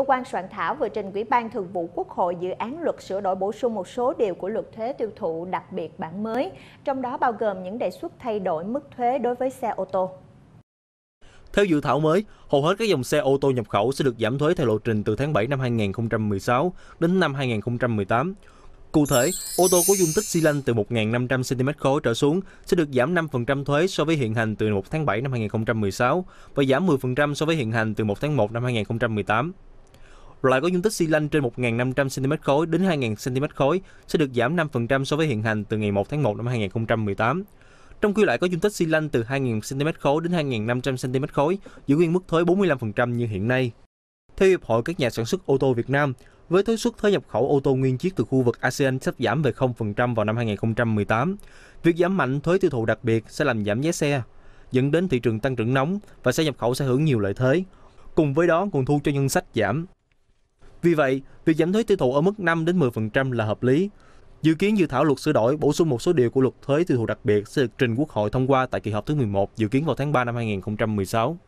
cơ quan soạn thảo vừa trình Ủy ban Thường vụ Quốc hội dự án luật sửa đổi bổ sung một số điều của luật thuế tiêu thụ đặc biệt bản mới, trong đó bao gồm những đề xuất thay đổi mức thuế đối với xe ô tô. Theo dự thảo mới, hầu hết các dòng xe ô tô nhập khẩu sẽ được giảm thuế theo lộ trình từ tháng 7 năm 2016 đến năm 2018. Cụ thể, ô tô có dung tích xi lanh từ 1.500 cm khối trở xuống sẽ được giảm 5% thuế so với hiện hành từ 1 tháng 7 năm 2016 và giảm 10% so với hiện hành từ 1 tháng 1 năm 2018. Loại có dung tích xi lanh trên 1.500 cm khối đến 2.000 cm khối sẽ được giảm 5% so với hiện hành từ ngày 1 tháng 1 năm 2018. Trong khi loại có dung tích xi lanh từ 2.000 cm khối đến 2.500 cm khối giữ nguyên mức thuế 45% như hiện nay. Theo Hiệp hội các nhà sản xuất ô tô Việt Nam, với thuế xuất thuế nhập khẩu ô tô nguyên chiếc từ khu vực ASEAN sắp giảm về 0% vào năm 2018. Việc giảm mạnh thuế tiêu thụ đặc biệt sẽ làm giảm giá xe, dẫn đến thị trường tăng trưởng nóng và xe nhập khẩu sẽ hưởng nhiều lợi thế. Cùng với đó, nguồn thu cho ngân sách giảm. Vì vậy, việc giảm thuế tiêu thụ ở mức 5 đến 10% là hợp lý. Dự kiến dự thảo luật sửa đổi bổ sung một số điều của luật thuế tiêu thụ đặc biệt sẽ được trình Quốc hội thông qua tại kỳ họp thứ 11 dự kiến vào tháng 3 năm 2016.